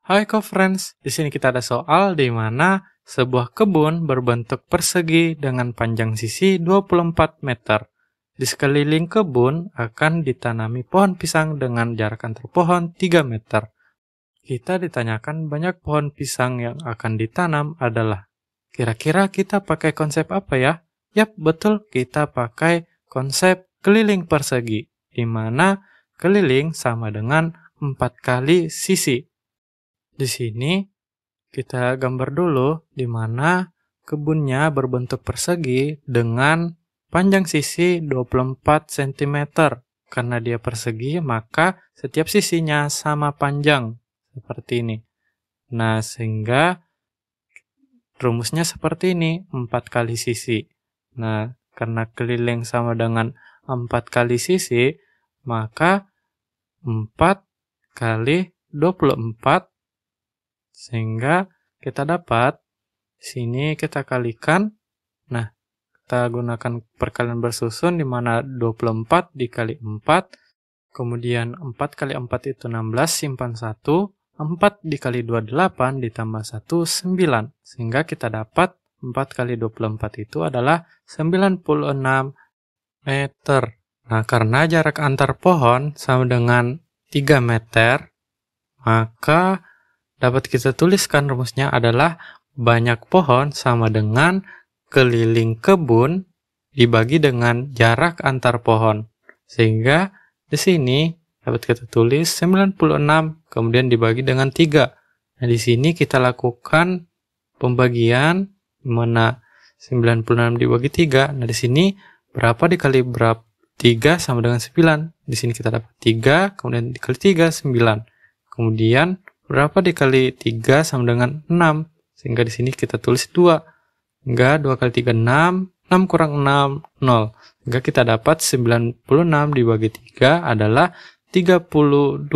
Hai co-friends, di sini kita ada soal di mana sebuah kebun berbentuk persegi dengan panjang sisi 24 meter. Di sekeliling kebun akan ditanami pohon pisang dengan jarak antar pohon 3 meter. Kita ditanyakan banyak pohon pisang yang akan ditanam adalah. Kira-kira kita pakai konsep apa ya? Yap, betul, kita pakai konsep keliling persegi, di mana keliling sama dengan 4 kali sisi di sini kita gambar dulu di mana kebunnya berbentuk persegi dengan panjang sisi 24 cm. Karena dia persegi, maka setiap sisinya sama panjang seperti ini. Nah, sehingga rumusnya seperti ini, 4 kali sisi. Nah, karena keliling sama dengan 4 kali sisi, maka 4 kali 24 sehingga kita dapat sini kita kalikan. Nah, kita gunakan perkalian bersusun di mana 24 dikali 4, kemudian 4 kali 4 itu 16, simpan 1, 4 dikali 28 ditambah 1, 9. Sehingga kita dapat 4 kali 24 itu adalah 96 meter. Nah, karena jarak antar pohon sama dengan 3 meter, maka dapat kita tuliskan rumusnya adalah banyak pohon sama dengan keliling kebun dibagi dengan jarak antar pohon. Sehingga di sini dapat kita tulis 96 kemudian dibagi dengan 3. Nah, di sini kita lakukan pembagian mana 96 dibagi 3. Nah, di sini berapa dikali berapa? 3 sama dengan 9. Di sini kita dapat 3, kemudian dikali 3, 9. Kemudian Berapa dikali 3 sama dengan 6? Sehingga di sini kita tulis 2. Sehingga 2 kali 3, 6. 6 kurang 6, 0. Sehingga kita dapat 96 dibagi 3 adalah 32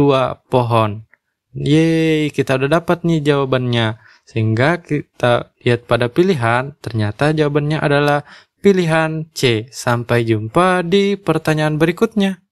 pohon. Yeay, kita udah dapat nih jawabannya. Sehingga kita lihat pada pilihan, ternyata jawabannya adalah pilihan C. Sampai jumpa di pertanyaan berikutnya.